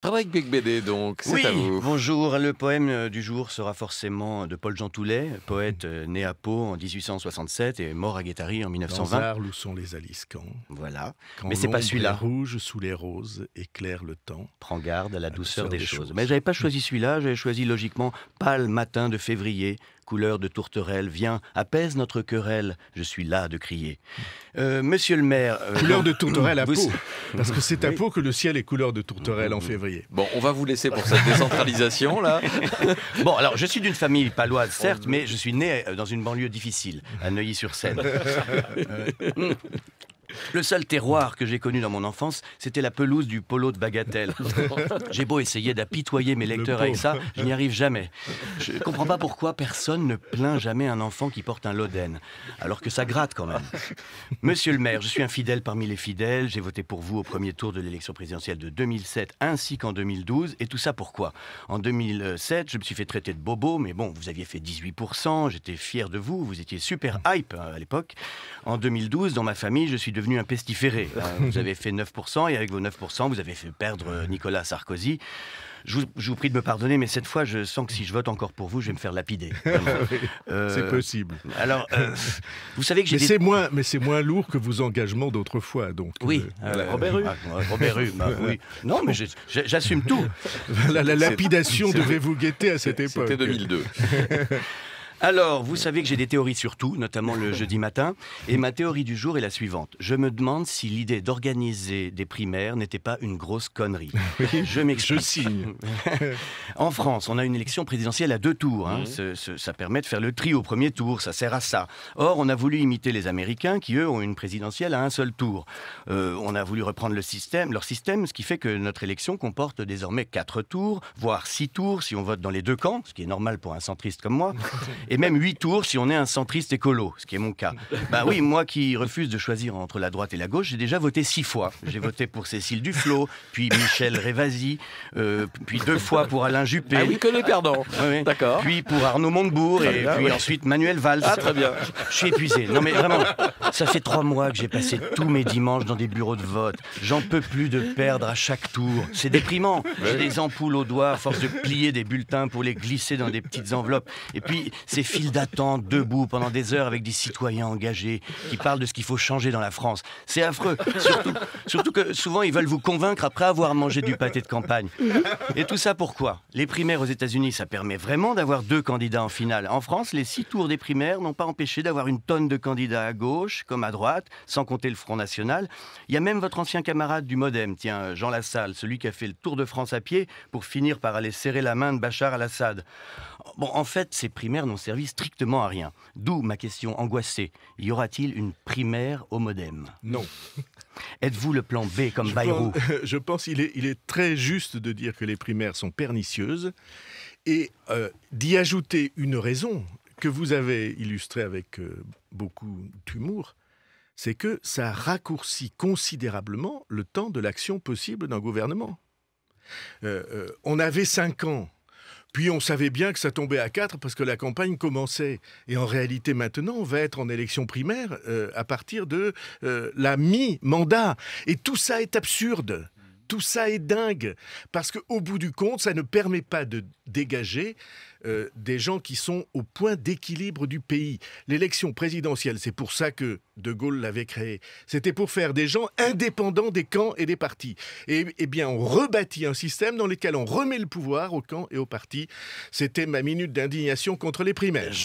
Travail avec Big BD donc, c'est à vous. Bonjour, le poème euh, du jour sera forcément euh, de Paul Jean Toulet, poète euh, né à Pau en 1867 et mort à Guétari en 1920. Dans où sont les aliscans. Voilà. Mais c'est pas celui-là. rouge sous les roses éclaire le temps. Prends garde à la, douceur, des, choses. Mais j'avais pas choisi celui-là, j'avais choisi logiquement Pâle matin de février couleur de tourterelle, viens, apaise notre querelle. Je suis là de crier. Euh, monsieur le maire. Euh, couleur de tourterelle à peau. Parce que c'est à peau que le ciel est couleur de tourterelle en février. Bon, on va vous laisser pour cette décentralisation, là. bon, alors, je suis d'une famille paloise, certes, mais je suis né euh, dans une banlieue difficile, à Neuilly-sur-Seine. Le seul terroir que j'ai connu dans mon enfance, c'était la pelouse du polo de Bagatelle. J'ai beau essayer d'apitoyer mes lecteurs avec ça, je n'y arrive jamais. Je ne comprends pas pourquoi personne ne plaint jamais un enfant qui porte un Loden, alors que ça gratte quand même. Monsieur le maire, je suis un fidèle parmi les fidèles. J'ai voté pour vous au premier tour de l'élection présidentielle de 2007 ainsi qu'en 2012. Et tout ça pourquoi En 2007, je me suis fait traiter de bobo, mais bon, vous aviez fait 18%, j'étais fier de vous, vous étiez super hype euh, à l'époque. En 2012, dans ma famille, je suis devenu un pestiféré. Euh, vous avez fait 9%, et avec vos 9%, vous avez fait perdre euh, Nicolas Sarkozy. Je vous, prie de me pardonner, mais cette fois, je sens que si je vote encore pour vous, je vais me faire lapider. Euh, c'est possible. Alors, vous savez que j'ai. Mais c'est moins, mais c'est moins lourd que vos engagements d'autrefois, donc. Oui, Robert Rue. Ah, Robert bah oui. Non, mais j'assume tout. la, la lapidation devait vous guetter à cette époque. C'était 2002. Alors, vous savez que j'ai des théories sur tout, notamment le jeudi matin. Et ma théorie du jour est la suivante. Je me demande si l'idée d'organiser des primaires n'était pas une grosse connerie. je m'excuse. Je signe. en France, on a une élection présidentielle à deux tours. Hein. ça permet de faire le tri au premier tour, ça sert à ça. Or, on a voulu imiter les Américains qui, eux, ont une présidentielle à un seul tour. Euh, on a voulu reprendre le système, leur système, ce qui fait que notre élection comporte désormais quatre tours, voire six tours si on vote dans les deux camps, ce qui est normal pour un centriste comme moi. et même huit tours si on est un centriste écolo, ce qui est mon cas. Bah oui, moi qui refuse de choisir entre la droite et la gauche, j'ai déjà voté six fois. J'ai voté pour Cécile Duflot, puis Michel Révasi, euh, puis deux fois pour Alain Juppé. Ah oui, que les perdants. Ah, D'accord. Puis pour Arnaud Montebourg et puis ensuite Manuel Valls. Ah très bien. Je suis épuisé. Non mais vraiment, ça fait trois mois que j'ai passé tous mes dimanches dans des bureaux de vote. J'en peux plus de perdre à chaque tour. C'est déprimant. J'ai des ampoules aux doigts à force de plier des bulletins pour les glisser dans des petites enveloppes. Et puis, des files d'attente debout pendant des heures avec des citoyens engagés qui parlent de ce qu'il faut changer dans la France. C'est affreux. Surtout, que souvent, ils veulent vous convaincre après avoir mangé du pâté de campagne. Et tout ça pourquoi Les primaires aux États-Unis, ça permet vraiment d'avoir deux candidats en finale. En France, les six tours des primaires n'ont pas empêché d'avoir une tonne de candidats à gauche comme à droite, sans compter le Front National. Il y a même votre ancien camarade du Modem, tiens, Jean Lassalle, celui qui a fait le tour de France à pied pour finir par aller serrer la main de Bachar al-Assad. Bon, en fait, ces primaires n'ont service strictement à rien. D'où ma question angoissée. Y aura-t-il une primaire au modem Non. Êtes-vous le plan B comme Bayrou Je pense qu'il est, très juste de dire que les primaires sont pernicieuses et euh, d'y ajouter une raison que vous avez illustrée avec euh, beaucoup d'humour, c'est que ça raccourcit considérablement le temps de l'action possible d'un gouvernement. Euh, on avait cinq ans puis on savait bien que ça tombait à 4 parce que la campagne commençait. Et en réalité, maintenant, on va être en élection primaire euh, à partir de euh, la mi-mandat. Et tout ça est absurde. Tout ça est dingue parce qu'au bout du compte, ça ne permet pas de dégager euh, des gens qui sont au point d'équilibre du pays. L'élection présidentielle, c'est pour ça que De Gaulle l'avait créée. C'était pour faire des gens indépendants des camps et des partis. Et, et, eh bien, on rebâtit un système dans lequel on remet le pouvoir aux camps et aux partis. C'était ma minute d'indignation contre les primaires.